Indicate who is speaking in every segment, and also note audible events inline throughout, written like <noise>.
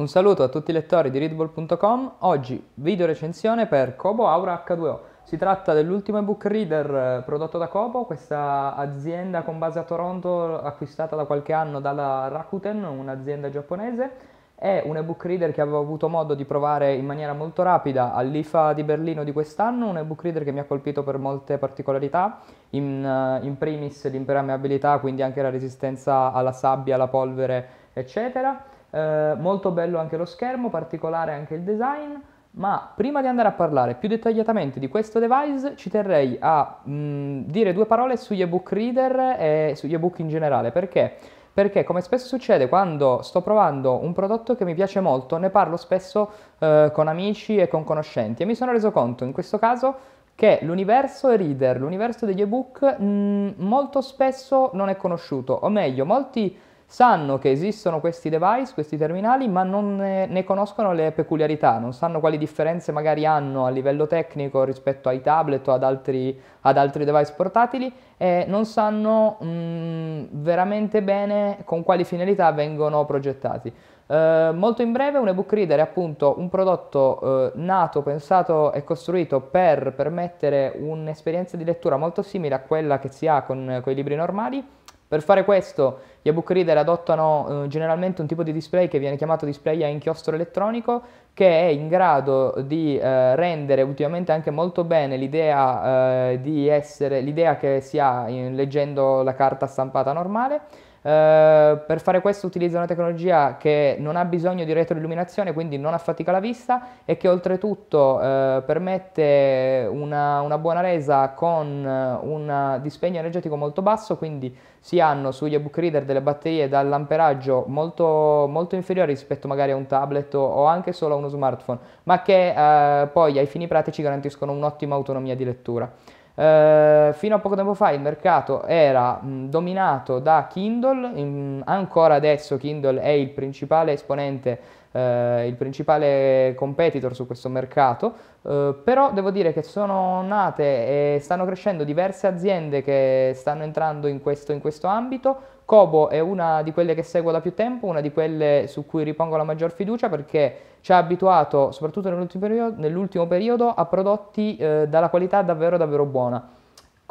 Speaker 1: Un saluto a tutti i lettori di readable.com, oggi video recensione per Kobo Aura H2O. Si tratta dell'ultimo ebook reader eh, prodotto da Kobo, questa azienda con base a Toronto acquistata da qualche anno dalla Rakuten, un'azienda giapponese. È un ebook reader che avevo avuto modo di provare in maniera molto rapida all'IFA di Berlino di quest'anno, un ebook reader che mi ha colpito per molte particolarità, in, eh, in primis l'impermeabilità, quindi anche la resistenza alla sabbia, alla polvere, eccetera eh, molto bello anche lo schermo, particolare anche il design, ma prima di andare a parlare più dettagliatamente di questo device ci terrei a mh, mm, dire due parole sugli ebook reader e sugli ebook in generale, perché? Perché come spesso succede quando sto provando un prodotto che mi piace molto, ne parlo spesso eh, con amici e con conoscenti e mi sono reso conto in questo caso che l'universo reader, l'universo degli ebook mh, mm, molto spesso non è conosciuto, o meglio, molti sanno che esistono questi device, questi terminali, ma non ne, ne, conoscono le peculiarità, non sanno quali differenze magari hanno a livello tecnico rispetto ai tablet o ad altri, ad altri device portatili e non sanno mh, mm, veramente bene con quali finalità vengono progettati. Eh, molto in breve un ebook reader è appunto un prodotto eh, nato, pensato e costruito per permettere un'esperienza di lettura molto simile a quella che si ha con, con i libri normali per fare questo gli ebook reader adottano eh, generalmente un tipo di display che viene chiamato display a inchiostro elettronico che è in grado di eh, rendere ultimamente anche molto bene l'idea, eh, di essere, l'idea che si ha in, leggendo la carta stampata normale eh, per fare questo utilizza una tecnologia che non ha bisogno di retroilluminazione, quindi non affatica la vista e che oltretutto eh, permette una, una, buona resa con eh, un dispegno energetico molto basso, quindi si hanno sugli ebook reader delle batterie dall'amperaggio molto, molto inferiore rispetto magari a un tablet o, anche solo a uno smartphone, ma che eh, poi ai fini pratici garantiscono un'ottima autonomia di lettura. Eh, fino a poco tempo fa il mercato era mh, dominato da Kindle, in, ancora adesso Kindle è il principale esponente eh, il principale competitor su questo mercato, eh, però devo dire che sono nate e stanno crescendo diverse aziende che stanno entrando in questo, in questo ambito. Kobo è una di quelle che seguo da più tempo, una di quelle su cui ripongo la maggior fiducia perché ci ha abituato, soprattutto nell'ultimo periodo, nell'ultimo periodo a prodotti eh, dalla qualità davvero davvero buona.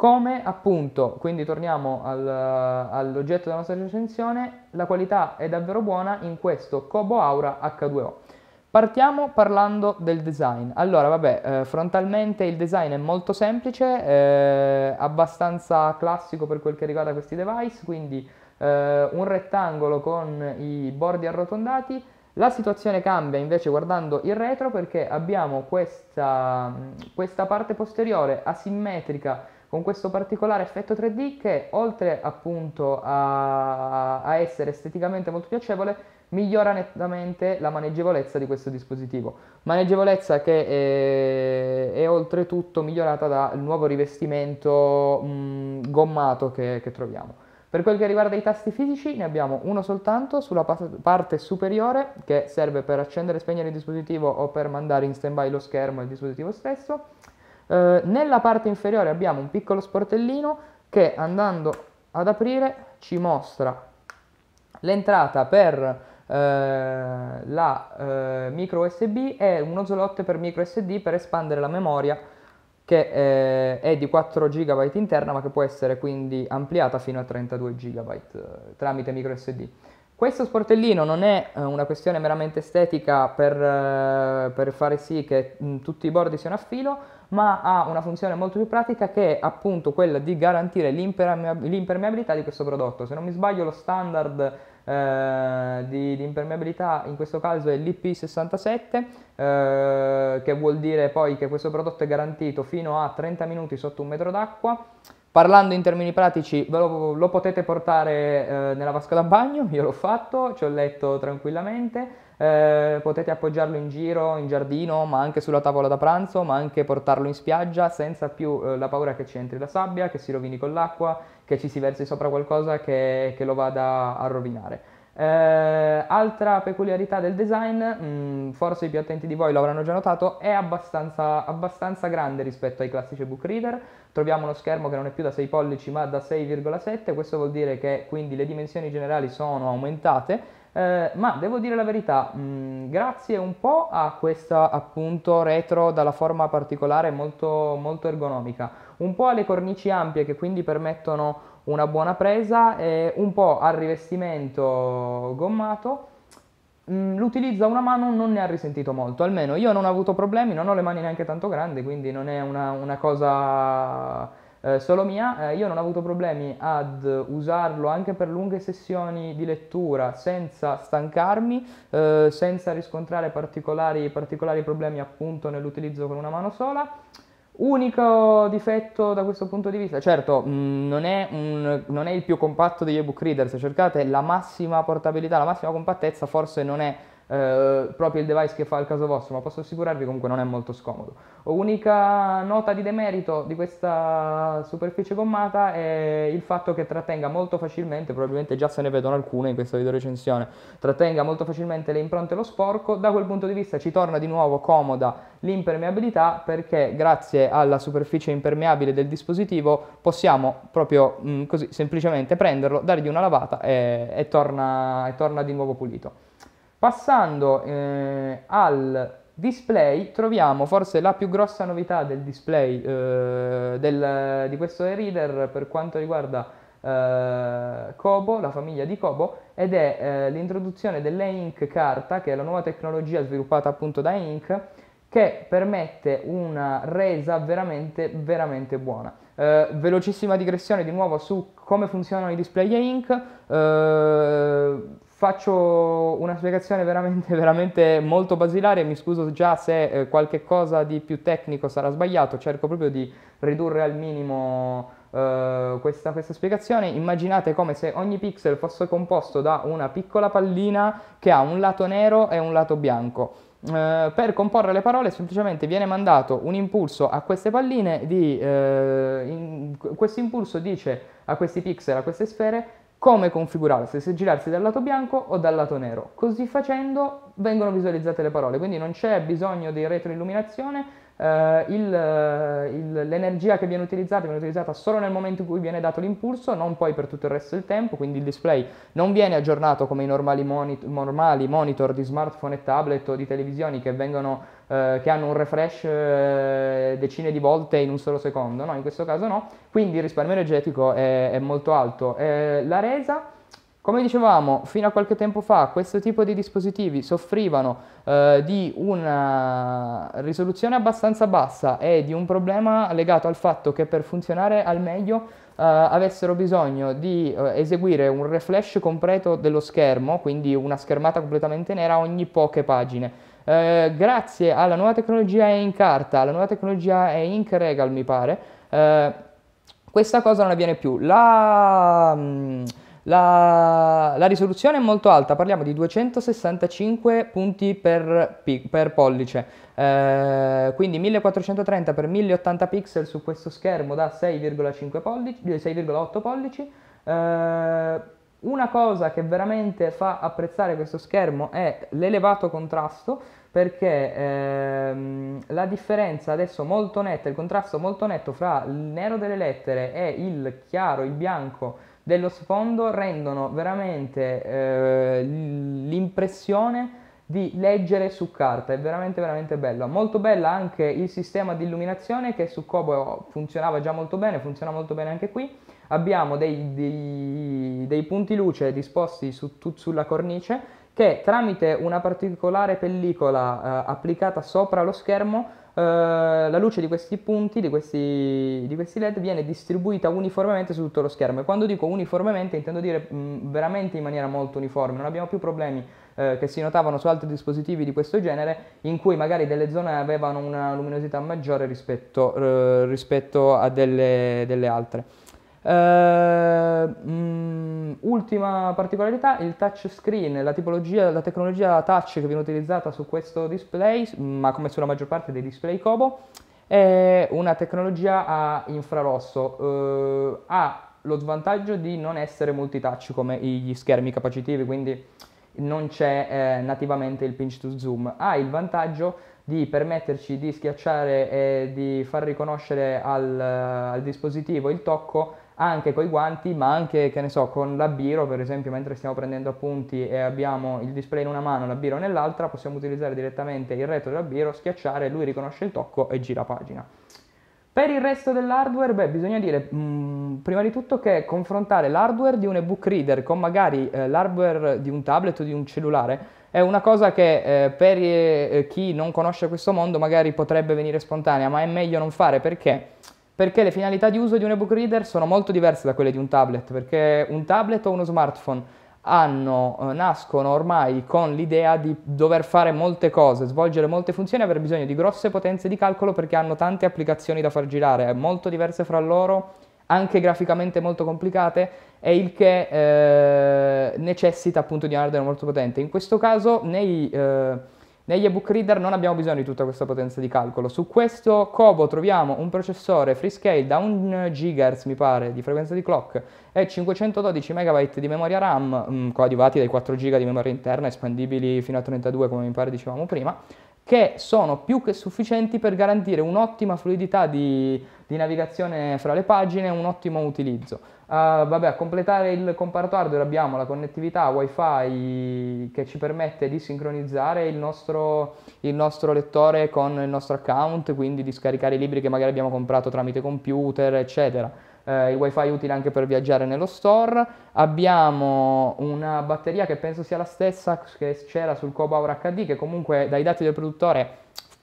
Speaker 1: Come appunto, quindi torniamo al, all'oggetto della nostra recensione, la qualità è davvero buona in questo Cobo Aura H2O. Partiamo parlando del design. Allora, vabbè, eh, frontalmente il design è molto semplice, eh, abbastanza classico per quel che riguarda questi device, quindi eh, un rettangolo con i bordi arrotondati. La situazione cambia invece guardando il retro perché abbiamo questa, questa parte posteriore asimmetrica con questo particolare effetto 3D che oltre appunto a, a essere esteticamente molto piacevole migliora nettamente la maneggevolezza di questo dispositivo. Maneggevolezza che è, eh, è oltretutto migliorata dal nuovo rivestimento mh, gommato che, che, troviamo. Per quel che riguarda i tasti fisici ne abbiamo uno soltanto sulla parte superiore che serve per accendere e spegnere il dispositivo o per mandare in stand by lo schermo e il dispositivo stesso eh, nella parte inferiore abbiamo un piccolo sportellino che andando ad aprire ci mostra l'entrata per eh, la eh, micro USB e uno slot per micro SD per espandere la memoria che eh, è di 4 GB interna ma che può essere quindi ampliata fino a 32 GB eh, tramite micro SD. Questo sportellino non è eh, una questione meramente estetica per, eh, per fare sì che mm, tutti i bordi siano a filo, ma ha una funzione molto più pratica che è appunto quella di garantire l'impermeabilità di questo prodotto. Se non mi sbaglio lo standard eh, di, di, impermeabilità in questo caso è l'IP67 eh, che vuol dire poi che questo prodotto è garantito fino a 30 minuti sotto un metro d'acqua Parlando in termini pratici, lo, lo potete portare eh, nella vasca da bagno, io l'ho fatto, ci ho letto tranquillamente. Eh, potete appoggiarlo in giro, in giardino, ma anche sulla tavola da pranzo, ma anche portarlo in spiaggia senza più eh, la paura che ci entri la sabbia, che si rovini con l'acqua, che ci si versi sopra qualcosa che, che lo vada a rovinare. Eh, altra peculiarità del design, mh, mm, forse i più attenti di voi lo avranno già notato, è abbastanza, abbastanza, grande rispetto ai classici book reader. Troviamo uno schermo che non è più da 6 pollici ma da 6,7, questo vuol dire che quindi le dimensioni generali sono aumentate. Eh, ma devo dire la verità, mh, mm, grazie un po' a questa appunto retro dalla forma particolare molto, molto ergonomica, un po' alle cornici ampie che quindi permettono una buona presa e un po' al rivestimento gommato mm, l'utilizzo a una mano non ne ha risentito molto, almeno io non ho avuto problemi, non ho le mani neanche tanto grandi, quindi non è una, una cosa eh, solo mia, eh, io non ho avuto problemi ad usarlo anche per lunghe sessioni di lettura senza stancarmi, eh, senza riscontrare particolari, particolari problemi appunto nell'utilizzo con una mano sola. Unico difetto da questo punto di vista, certo, mm, non, è un, non, è il più compatto degli ebook reader, se cercate la massima portabilità, la massima compattezza forse non è eh, proprio il device che fa il caso vostro, ma posso assicurarvi comunque non è molto scomodo. Unica nota di demerito di questa superficie gommata è il fatto che trattenga molto facilmente, probabilmente già se ne vedono alcune in questa videorecensione, trattenga molto facilmente le impronte e lo sporco, da quel punto di vista ci torna di nuovo comoda l'impermeabilità perché grazie alla superficie impermeabile del dispositivo possiamo proprio mh, mm, così semplicemente prenderlo, dargli una lavata e, e, torna, e torna di nuovo pulito. Passando eh, al display troviamo forse la più grossa novità del display eh, del, di questo e reader per quanto riguarda eh, Kobo, la famiglia di Kobo, ed è eh, l'introduzione dell'e-ink Carta, che è la nuova tecnologia sviluppata appunto da Ink, che permette una resa veramente, veramente buona. Eh, velocissima digressione di nuovo su come funzionano i display e Ink. Eh, Faccio una spiegazione veramente, <laughs> veramente molto basilare, mi scuso già se eh, qualche cosa di più tecnico sarà sbagliato, cerco proprio di ridurre al minimo eh, questa, questa, spiegazione. Immaginate come se ogni pixel fosse composto da una piccola pallina che ha un lato nero e un lato bianco. Eh, per comporre le parole semplicemente viene mandato un impulso a queste palline, eh, questo impulso dice a questi pixel, a queste sfere, come configurarsi, se girarsi dal lato bianco o dal lato nero. Così facendo vengono visualizzate le parole, quindi non c'è bisogno di retroilluminazione, eh, il, eh, il, l'energia che viene utilizzata viene utilizzata solo nel momento in cui viene dato l'impulso, non poi per tutto il resto del tempo, quindi il display non viene aggiornato come i normali, monit- normali monitor di smartphone e tablet o di televisioni che vengono eh, che hanno un refresh eh, decine di volte in un solo secondo, no? In questo caso no, quindi il risparmio energetico è, è molto alto. Eh, la resa come dicevamo, fino a qualche tempo fa questo tipo di dispositivi soffrivano eh, di una risoluzione abbastanza bassa e di un problema legato al fatto che per funzionare al meglio eh, avessero bisogno di eh, eseguire un refresh completo dello schermo, quindi una schermata completamente nera ogni poche pagine. Eh, grazie alla nuova tecnologia e carta, alla nuova tecnologia e-ink regal mi pare, eh, questa cosa non avviene più. La... Mh, mm, la, la, risoluzione è molto alta, parliamo di 265 punti per, per pollice, eh, quindi 1430 x 1080 pixel su questo schermo da 6,5 pollici, 6,8 eh, pollici. Eh, una cosa che veramente fa apprezzare questo schermo è l'elevato contrasto perché ehm, la differenza adesso molto netta, il contrasto molto netto fra il nero delle lettere e il chiaro, il bianco dello sfondo rendono veramente eh, l'impressione di leggere su carta, è veramente veramente bello. Molto bella anche il sistema di illuminazione che su Kobo funzionava già molto bene, funziona molto bene anche qui. Abbiamo dei, dei, dei punti luce disposti su, tu, sulla cornice che tramite una particolare pellicola eh, applicata sopra lo schermo eh, la luce di questi punti, di questi, di questi, LED, viene distribuita uniformemente su tutto lo schermo. E quando dico uniformemente intendo dire mh, mm, veramente in maniera molto uniforme, non abbiamo più problemi eh, che si notavano su altri dispositivi di questo genere, in cui magari delle zone avevano una luminosità maggiore rispetto, eh, rispetto a delle, delle altre. Ehm... Ehm, ultima particolarità, il touchscreen, la tipologia, la tecnologia touch che viene utilizzata su questo display, ma come sulla maggior parte dei display Kobo, è una tecnologia a infrarosso, eh, ha lo svantaggio di non essere multitouch come gli schermi capacitivi, quindi non c'è eh, nativamente il pinch to zoom, ha il vantaggio di permetterci di schiacciare e di far riconoscere al, al dispositivo il tocco anche con i guanti, ma anche, che ne so, con la Biro, per esempio, mentre stiamo prendendo appunti e abbiamo il display in una mano e la Biro nell'altra, possiamo utilizzare direttamente il retro della Biro, schiacciare, lui riconosce il tocco e gira pagina. Per il resto dell'hardware, beh, bisogna dire mh, mm, prima di tutto che confrontare l'hardware di un ebook reader con magari eh, l'hardware di un tablet o di un cellulare è una cosa che eh, per eh, chi non conosce questo mondo magari potrebbe venire spontanea, ma è meglio non fare perché perché le finalità di uso di un ebook reader sono molto diverse da quelle di un tablet, perché un tablet o uno smartphone hanno, eh, nascono ormai con l'idea di dover fare molte cose, svolgere molte funzioni, aver bisogno di grosse potenze di calcolo perché hanno tante applicazioni da far girare, eh, molto diverse fra loro, anche graficamente molto complicate, e il che eh, necessita appunto di un hardware molto potente. In questo caso nei... Eh, negli ebook reader non abbiamo bisogno di tutta questa potenza di calcolo. Su questo Kobo troviamo un processore freescale da 1 GHz, mi pare, di frequenza di clock e 512 MB di memoria RAM, mm, coadiuvati dai 4 GB di memoria interna, espandibili fino a 32 come mi pare dicevamo prima, che sono più che sufficienti per garantire un'ottima fluidità di di navigazione fra le pagine, un ottimo utilizzo. Uh, vabbè, a completare il comparto hardware abbiamo la connettività wifi che ci permette di sincronizzare il nostro, il nostro, lettore con il nostro account, quindi di scaricare i libri che magari abbiamo comprato tramite computer, eccetera. Uh, il wifi è utile anche per viaggiare nello store. Abbiamo una batteria che penso sia la stessa che c'era sul Cobo HD, che comunque dai dati del produttore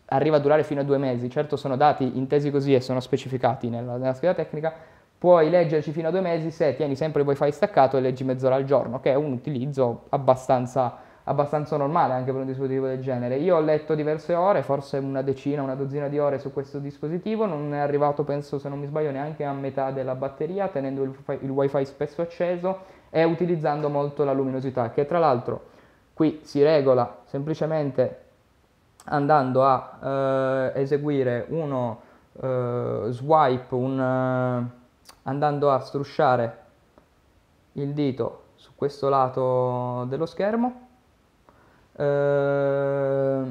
Speaker 1: arriva a durare fino a due mesi, certo sono dati intesi così e sono specificati nella, nella scheda tecnica, puoi leggerci fino a due mesi se tieni sempre il wifi staccato e leggi mezz'ora al giorno, che è un utilizzo abbastanza, abbastanza normale anche per un dispositivo del genere. Io ho letto diverse ore, forse una decina, una dozzina di ore su questo dispositivo, non è arrivato penso se non mi sbaglio neanche a metà della batteria, tenendo il, il wifi spesso acceso e utilizzando molto la luminosità, che tra l'altro qui si regola semplicemente andando a eh, eseguire uno eh, swipe, un, eh, andando a strusciare il dito su questo lato dello schermo. Eh,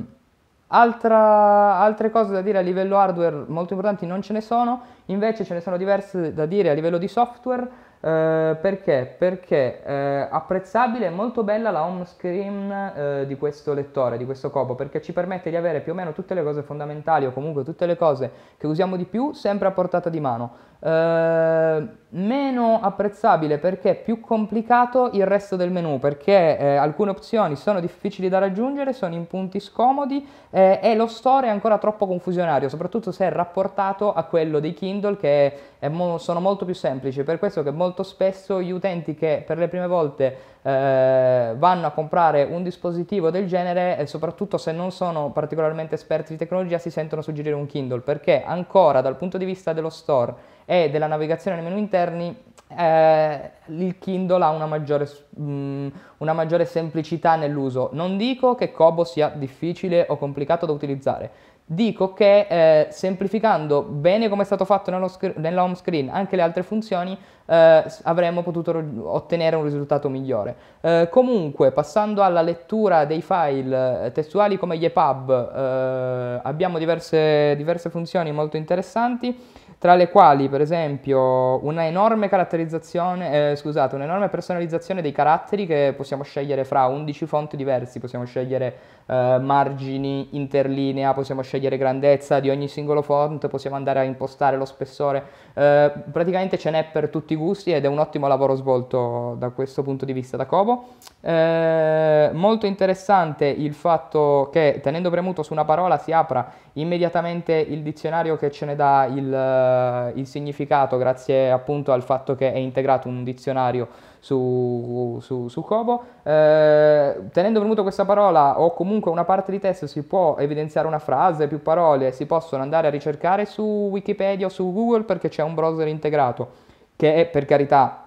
Speaker 1: altra, altre cose da dire a livello hardware molto importanti non ce ne sono, Invece ce ne sono diverse da dire a livello di software, eh, perché? Perché eh, apprezzabile e molto bella la home screen eh, di questo lettore, di questo copo, perché ci permette di avere più o meno tutte le cose fondamentali o comunque tutte le cose che usiamo di più sempre a portata di mano. Eh, meno apprezzabile perché è più complicato il resto del menu, perché eh, alcune opzioni sono difficili da raggiungere, sono in punti scomodi eh, e lo store è ancora troppo confusionario, soprattutto se è rapportato a quello dei Kindle Kindle che mo sono molto più semplici, per questo che molto spesso gli utenti che per le prime volte eh, vanno a comprare un dispositivo del genere, e soprattutto se non sono particolarmente esperti di tecnologia, si sentono suggerire un Kindle, perché ancora dal punto di vista dello store e della navigazione nei menu interni, eh, il Kindle ha una maggiore, mh, mm, una maggiore semplicità nell'uso. Non dico che Kobo sia difficile o complicato da utilizzare, dico che eh, semplificando bene come è stato fatto nell'home screen anche le altre funzioni eh, avremmo potuto ottenere un risultato migliore. Eh, comunque passando alla lettura dei file eh, testuali come gli EPUB eh, abbiamo diverse, diverse funzioni molto interessanti tra le quali per esempio una enorme caratterizzazione, eh, scusate, un'enorme personalizzazione dei caratteri che possiamo scegliere fra 11 fonti diversi, possiamo scegliere eh, margini, interlinea, possiamo scegliere scegliere grandezza di ogni singolo font, possiamo andare a impostare lo spessore, eh, praticamente ce n'è per tutti i gusti ed è un ottimo lavoro svolto da questo punto di vista da Cobo. Eh, molto interessante il fatto che tenendo premuto su una parola si apra immediatamente il dizionario che ce ne dà il, eh, il significato grazie appunto al fatto che è integrato un dizionario su, su, su Kobo. Eh, tenendo premuto questa parola o comunque una parte di testo si può evidenziare una frase, più parole, si possono andare a ricercare su Wikipedia o su Google perché c'è un browser integrato che è per carità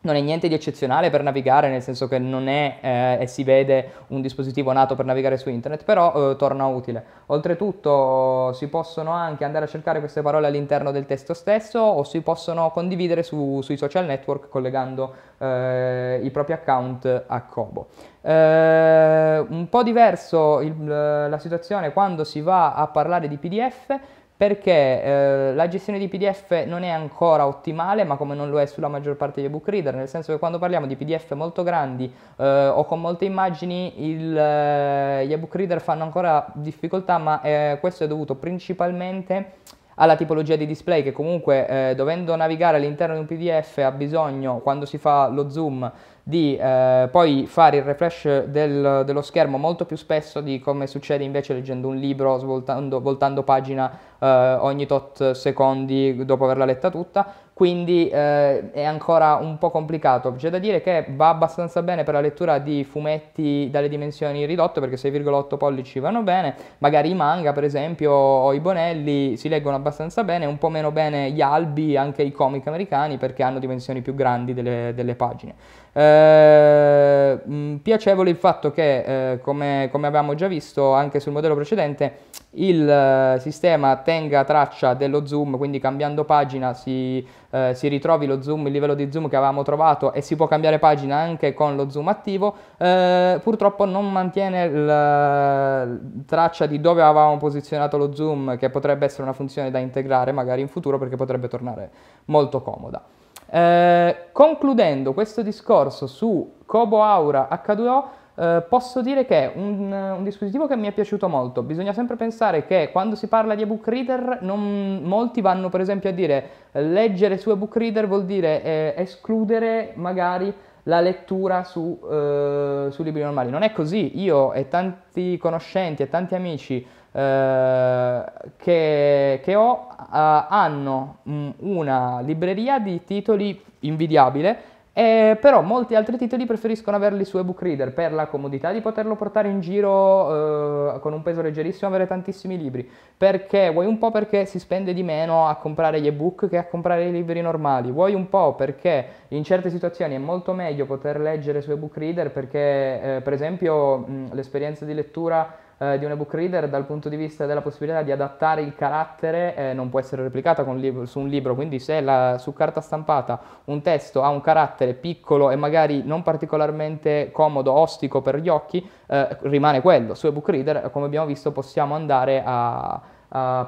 Speaker 1: non è niente di eccezionale per navigare, nel senso che non è eh, e si vede un dispositivo nato per navigare su internet, però eh, torna utile. Oltretutto si possono anche andare a cercare queste parole all'interno del testo stesso o si possono condividere su, sui social network collegando eh, i propri account a Kobo. Eh, un po' diverso il, la situazione quando si va a parlare di PDF, perché eh, la gestione di PDF non è ancora ottimale, ma come non lo è sulla maggior parte degli ebook reader, nel senso che quando parliamo di PDF molto grandi eh, o con molte immagini, il, eh, gli ebook reader fanno ancora difficoltà, ma eh, questo è dovuto principalmente alla tipologia di display che comunque eh, dovendo navigare all'interno di un PDF ha bisogno, quando si fa lo zoom, di eh, poi fare il refresh del, dello schermo molto più spesso di come succede invece leggendo un libro, svoltando, voltando pagina eh, ogni tot secondi dopo averla letta tutta, quindi eh, è ancora un po' complicato. C'è da dire che va abbastanza bene per la lettura di fumetti dalle dimensioni ridotte, perché 6,8 pollici vanno bene, magari i manga per esempio o i bonelli si leggono abbastanza bene, un po' meno bene gli albi, anche i comic americani, perché hanno dimensioni più grandi delle, delle pagine. Eh, mm, piacevole il fatto che, eh, come, come, abbiamo già visto anche sul modello precedente, il eh, sistema tenga traccia dello zoom, quindi cambiando pagina si, eh, si ritrovi lo zoom, il livello di zoom che avevamo trovato e si può cambiare pagina anche con lo zoom attivo, eh, purtroppo non mantiene la traccia di dove avevamo posizionato lo zoom, che potrebbe essere una funzione da integrare magari in futuro perché potrebbe tornare molto comoda. Eh, concludendo questo discorso su Kobo Aura H2O, eh, posso dire che è un, un, dispositivo che mi è piaciuto molto. Bisogna sempre pensare che quando si parla di ebook reader, non, molti vanno per esempio a dire leggere su ebook reader vuol dire eh, escludere magari la lettura su, eh, su, libri normali. Non è così. Io e tanti conoscenti e tanti amici eh, che, che, ho hanno mh, mm, una libreria di titoli invidiabile eh, però molti altri titoli preferiscono averli su ebook reader per la comodità di poterlo portare in giro eh, con un peso leggerissimo, avere tantissimi libri. Perché? Vuoi un po' perché si spende di meno a comprare gli ebook che a comprare i libri normali. Vuoi un po' perché in certe situazioni è molto meglio poter leggere su ebook reader perché eh, per esempio mh, l'esperienza di lettura eh, di un ebook reader dal punto di vista della possibilità di adattare il carattere eh, non può essere replicata lib- su un libro, quindi se la, su carta stampata un testo ha un carattere piccolo e magari non particolarmente comodo, ostico per gli occhi, eh, rimane quello. Su ebook reader, come abbiamo visto, possiamo andare a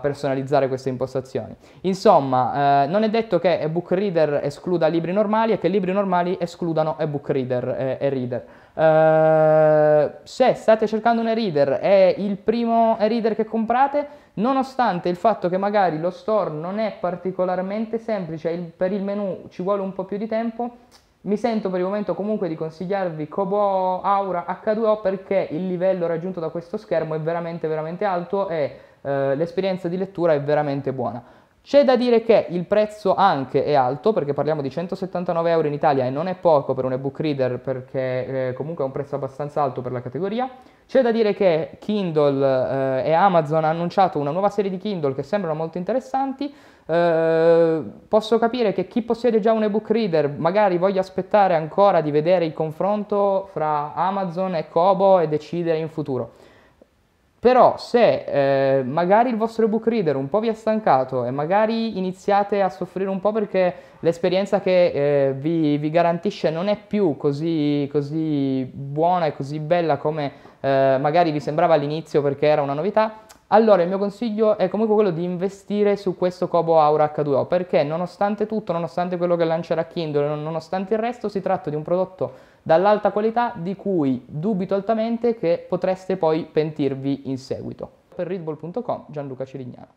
Speaker 1: personalizzare queste impostazioni. Insomma, eh, non è detto che ebook reader escluda libri normali e che libri normali escludano ebook reader eh, e reader. Eh, se state cercando un e-reader è il primo e-reader che comprate, nonostante il fatto che magari lo store non è particolarmente semplice, il, per il menu ci vuole un po' più di tempo, mi sento per il momento comunque di consigliarvi Kobo Aura H2O perché il livello raggiunto da questo schermo è veramente veramente alto e uh, l'esperienza di lettura è veramente buona. C'è da dire che il prezzo anche è alto, perché parliamo di 179 euro in Italia e non è poco per un ebook reader, perché eh, comunque è un prezzo abbastanza alto per la categoria. C'è da dire che Kindle eh, e Amazon hanno annunciato una nuova serie di Kindle che sembrano molto interessanti. Eh, posso capire che chi possiede già un ebook reader magari voglia aspettare ancora di vedere il confronto fra Amazon e Kobo e decidere in futuro. Però se eh, magari il vostro ebook reader un po' vi ha stancato e magari iniziate a soffrire un po' perché l'esperienza che eh, vi, vi, garantisce non è più così, così buona e così bella come eh, magari vi sembrava all'inizio perché era una novità, allora il mio consiglio è comunque quello di investire su questo Kobo Aura H2O perché nonostante tutto, nonostante quello che lancerà Kindle, nonostante il resto, si tratta di un prodotto dall'alta qualità di cui dubito altamente che potreste poi pentirvi in seguito. Per readball.com Gianluca Cirignano.